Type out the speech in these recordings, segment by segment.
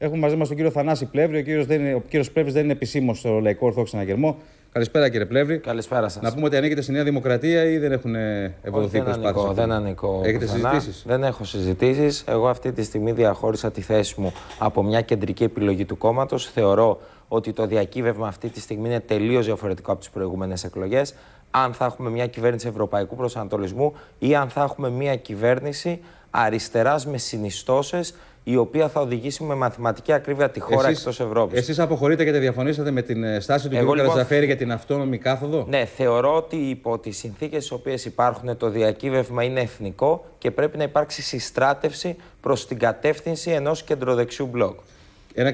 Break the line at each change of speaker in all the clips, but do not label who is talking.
Έχουμε μαζί μας τον κύριο Θανάση Πλεύρη. Ο κύριος Πλεύρης δεν είναι επισήμως στο Λαϊκό Ορθό Αναγερμό.
Καλησπέρα κύριε Πλεύρη. Καλησπέρα σας. Να
πούμε ότι ανήκετε στη Νέα Δημοκρατία ή δεν έχουν ε,
ευοδοθεί προσπάθειε. Δεν ανήκω. Έχετε συζητήσεις. Δεν έχω συζητήσεις. Εγώ αυτή τη στιγμή διαχώρησα τη θέση μου από μια κεντρική επιλογή του κόμματος. Θεωρώ ότι το διακύβευμα αυτή τη στιγμή είναι τελείως διαφορετικό από τις προηγούμενες εκλογές. Αν θα έχουμε μια κυβέρνηση ευρωπαϊκού προσανατολισμού ή αν θα έχουμε μια κυβέρνηση αριστεράς με συνιστώσεις η οποία θα οδηγήσει με μαθηματική ακρίβεια τη χώρα εκτός Ευρώπης.
Εσείς αποχωρείτε και διαφωνήσατε με την ε, στάση του κ. Λοιπόν Καρατζαφέρη για την αυτόνομη κάθοδο.
Ναι, θεωρώ ότι υπό τις συνθήκες οι οποίες υπάρχουν το διακύβευμα είναι εθνικό και πρέπει να υπάρξει συστράτευση προς την κατεύθυνση ενός κεντροδεξιού μπλοκ. Ένα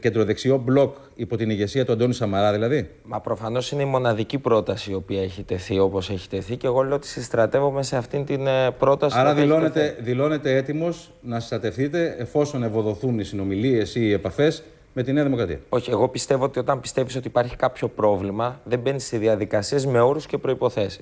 κεντροδεξιό μπλοκ υπό την ηγεσία του Αντώνη Σαμαρά, δηλαδή. Μα προφανώς είναι η μοναδική πρόταση η οποία έχει τεθεί όπως έχει τεθεί και εγώ λέω ότι συστρατεύομαι σε αυτήν την ε, πρόταση. Άρα δηλώνεται,
δηλώνεται έτοιμος να συστατευτείτε εφόσον ευοδοθούν οι
συνομιλίες ή οι επαφές με τη Νέα Δημοκρατία. Όχι, εγώ πιστεύω ότι όταν πιστεύεις ότι υπάρχει κάποιο πρόβλημα, δεν μπαίνεις σε διαδικασίες με όρους και προποθέσει.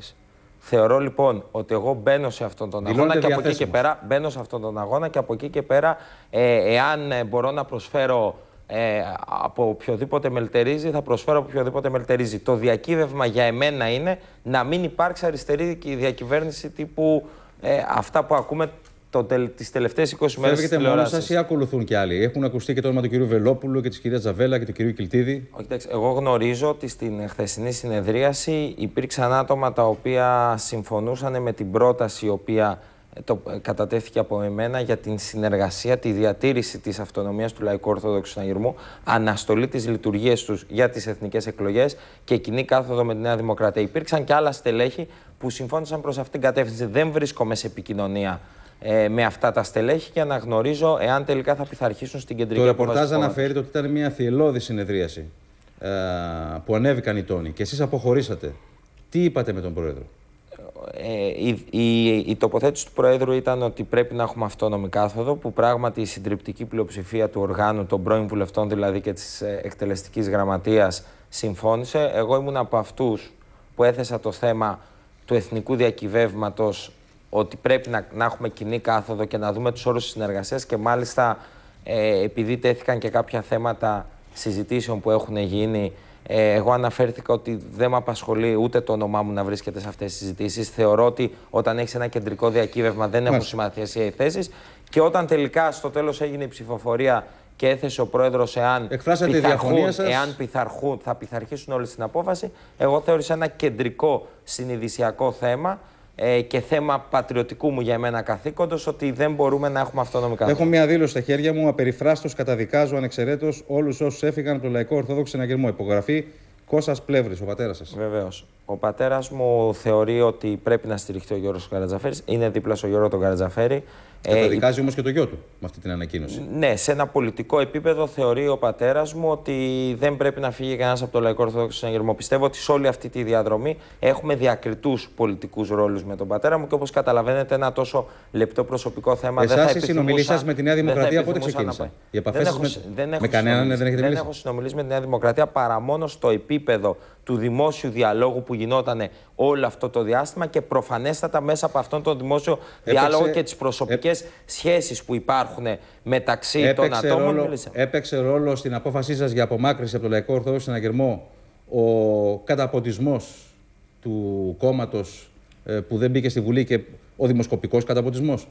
Θεωρώ λοιπόν ότι εγώ μπαίνω σε αυτόν τον αγώνα και από εκεί και πέρα. Μπαίνω σε αυτόν τον αγώνα και από εκεί και πέρα, ε, εάν ε, μπορώ να προσφέρω ε, από οποιοδήποτε μελτερίζει, θα προσφέρω από οποιοδήποτε μελτερίζει. Το διακύβευμα για εμένα είναι να μην υπάρξει αριστερή διακυβέρνηση τύπου ε, αυτά που ακούμε το, τις τελευταίες 20 μέρε. της μόνο σας
ή ακολουθούν κι άλλοι. Έχουν ακουστεί και το όνομα του κυρίου Βελόπουλου και της κυρίας Ζαβέλα και του κυρίου Κιλτίδη.
κοιτάξτε, εγώ γνωρίζω ότι στην χθεσινή συνεδρίαση υπήρξαν άτομα τα οποία συμφωνούσαν με την πρόταση η οποία ε, το, ε, κατατέθηκε από εμένα για την συνεργασία, τη διατήρηση της αυτονομίας του Λαϊκού Ορθόδοξου Συναγερμού, αναστολή της λειτουργίας τους για τις εθνικές εκλογές και κοινή κάθοδο με τη Νέα Δημοκρατία. Υπήρξαν και άλλα στελέχη που συμφώνησαν προς αυτήν την κατεύθυνση. Δεν βρίσκομαι σε επικοινωνία ε, με αυτά τα στελέχη και να γνωρίζω εάν τελικά θα πειθαρχήσουν στην κεντρική Το ρεπορτάζ αναφέρει
ότι ήταν μια θυελώδη συνεδρίαση ε, που ανέβηκαν οι τόνοι
και εσείς αποχωρήσατε. Τι είπατε με τον Πρόεδρο. Ε, η, η, η, τοποθέτηση του Προέδρου ήταν ότι πρέπει να έχουμε αυτόνομη κάθοδο, που πράγματι η συντριπτική πλειοψηφία του οργάνου, των πρώην βουλευτών δηλαδή και της ε, εκτελεστικής γραμματείας συμφώνησε. Εγώ ήμουν από αυτούς που έθεσα το θέμα του εθνικού διακυβεύματος ότι πρέπει να, να έχουμε κοινή κάθοδο και να δούμε τους όρους της συνεργασίας και μάλιστα ε, επειδή τέθηκαν και κάποια θέματα συζητήσεων που έχουν γίνει ε, εγώ αναφέρθηκα ότι δεν με απασχολεί ούτε το όνομά μου να βρίσκεται σε αυτές τις συζητήσεις Θεωρώ ότι όταν έχεις ένα κεντρικό διακύβευμα δεν έχουν σημασία οι θέσεις. Και όταν τελικά στο τέλος έγινε η ψηφοφορία και έθεσε ο πρόεδρος εάν, πειθαρχούν, εάν πειθαρχούν, θα πειθαρχήσουν όλοι στην απόφαση, εγώ θεώρησα ένα κεντρικό συνειδησιακό θέμα ε, και θέμα πατριωτικού μου για μένα καθήκοντος ότι δεν μπορούμε να έχουμε αυτονομικά. Έχω μια
δήλωση στα χέρια μου. Απεριφράστο καταδικάζω ανεξαιρέτως όλους όσους έφυγαν από το Λαϊκό Ορθόδοξο Συναγερμό. Υπογραφή Κώστας Πλεύρης, ο
πατέρας σας. Βεβαίως. Ο πατέρας μου θεωρεί ότι πρέπει να στηριχτεί ο Γιώργο Καρατζαφέρης. Είναι δίπλα στο Γιώργο τον Καρατζαφέρη. Καταδικάζει
ε, όμως και το γιο του με αυτή την ανακοίνωση.
Ναι, σε ένα πολιτικό επίπεδο θεωρεί ο πατέρας μου ότι δεν πρέπει να φύγει κανένας από το Λαϊκό Ορθόδοξο Συναγερμό. Πιστεύω ότι σε όλη αυτή τη διαδρομή έχουμε διακριτούς πολιτικούς ρόλους με τον πατέρα μου και όπως καταλαβαίνετε, ένα τόσο λεπτό προσωπικό θέμα Εσάς δεν θα Εσάς οι σα με τη Νέα Δημοκρατία πότε ξεκίνησαν. Οι επαφέ με κανέναν δεν έχετε μιλήσει. Δεν έχω συνομιλήσει με τη Νέα Δημοκρατία παρά μόνο στο επίπεδο του δημόσιου διαλόγου που γινόταν όλο αυτό το διάστημα και προφανέστατα μέσα από αυτόν τον δημόσιο διάλογο και τις προσωπικές σχέσεις που υπάρχουν μεταξύ των ατόμων. Ρόλο,
έπαιξε ρόλο στην απόφασή σας για απομάκρυση από το Λαϊκό Ορθόδοξο Συναγερμό ο καταποτισμός του κόμματος ε, που δεν μπήκε στη Βουλή και ο δημοσκοπικός καταποτισμός.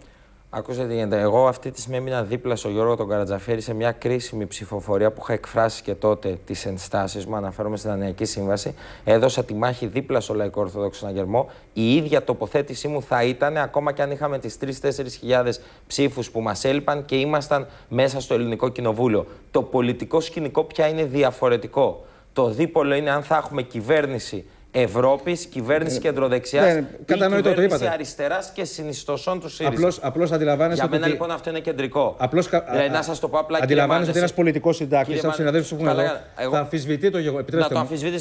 Ακούστε τι γίνεται. Εγώ αυτή τη στιγμή έμεινα δίπλα στον Γιώργο τον Καρατζαφέρη σε μια κρίσιμη ψηφοφορία που είχα εκφράσει και τότε τις ενστάσεις μου. Αναφέρομαι στην Ανιακή Σύμβαση. Έδωσα τη μάχη δίπλα στο Λαϊκό Ορθόδοξο Συναγερμό. Η ίδια τοποθέτησή μου θα ήταν ακόμα και αν είχαμε τις 3-4 χιλιάδες ψήφους που μας έλειπαν και ήμασταν μέσα στο Ελληνικό Κοινοβούλιο. Το πολιτικό σκηνικό πια είναι διαφορετικό. Το δίπολο είναι αν θα έχουμε κυβέρνηση Ευρώπης, κυβέρνηση ε, κεντροδεξιάς. Ναι, ναι, το είπατε. αριστεράς και συνιστοσών του ΣΥΡΙΖΑ. Απλώς, απλώς Για μένα ότι... λοιπόν αυτό είναι κεντρικό. Απλώς, δηλαδή, να σας το πω απλά Αντιλαμβάνεστε ότι ένας πολιτικός συντάκτης, ένα του συναδέλφους που έχουμε εδώ, θα αμφισβητεί
το γεγονό. Θα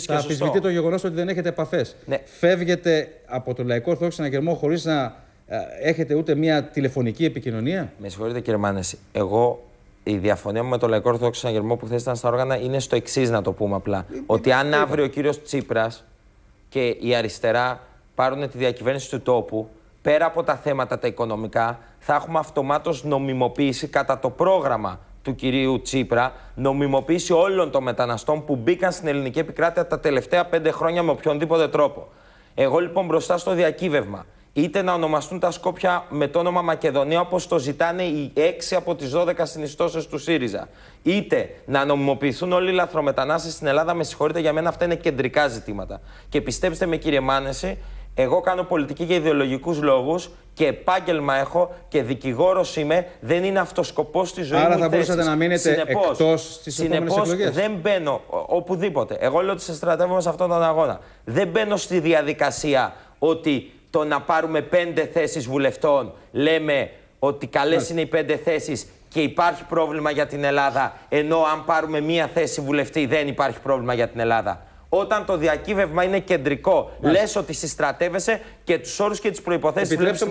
αμφισβητεί το γεγονός ότι δεν έχετε επαφές. Ναι. Φεύγετε από το λαϊκό ορθόδοξο συναγερμό χωρίς να έχετε ούτε μια τηλεφωνική επικοινωνία.
Με συγχωρείτε κύριε Μάνεση. Εγώ η διαφωνία μου με το Λαϊκό Ορθόδοξο Συναγερμό που χθε ήταν στα όργανα είναι στο εξής, να το πούμε απλά. Ε, ε, ότι αν αύριο ο κύριος Τσίπρας και η αριστερά πάρουν τη διακυβέρνηση του τόπου, πέρα από τα θέματα τα οικονομικά, θα έχουμε αυτομάτως νομιμοποίηση κατά το πρόγραμμα του κυρίου Τσίπρα, νομιμοποίηση όλων των μεταναστών που μπήκαν στην ελληνική επικράτεια τα τελευταία πέντε χρόνια με οποιονδήποτε τρόπο. Εγώ λοιπόν μπροστά στο διακύβευμα είτε να ονομαστούν τα Σκόπια με το όνομα Μακεδονία όπως το ζητάνε οι έξι από τις 12 συνιστώσεις του ΣΥΡΙΖΑ, είτε να νομιμοποιηθούν όλοι οι λαθρομετανάστες στην Ελλάδα, με συγχωρείτε για μένα αυτά είναι κεντρικά ζητήματα. Και πιστέψτε με κύριε Μάνεση, εγώ κάνω πολιτική για ιδεολογικούς λόγους και επάγγελμα έχω και δικηγόρος είμαι. Δεν είναι αυτό σκοπό τη ζωή Άρα μου. Άρα θα μπορούσατε να μείνετε εκτό εκλογή. Συνεπώ, δεν μπαίνω οπουδήποτε. Εγώ λέω ότι σε στρατεύομαι σε αυτόν τον αγώνα. Δεν μπαίνω στη διαδικασία ότι το να πάρουμε πέντε θέσεις βουλευτών, λέμε ότι καλές ναι. είναι οι πέντε θέσεις και υπάρχει πρόβλημα για την Ελλάδα, ενώ αν πάρουμε μία θέση βουλευτή δεν υπάρχει πρόβλημα για την Ελλάδα. Όταν το διακύβευμα είναι κεντρικό, ναι. λες ότι συστρατεύεσαι και τους όρους και τις προποθέσει βλέπει στην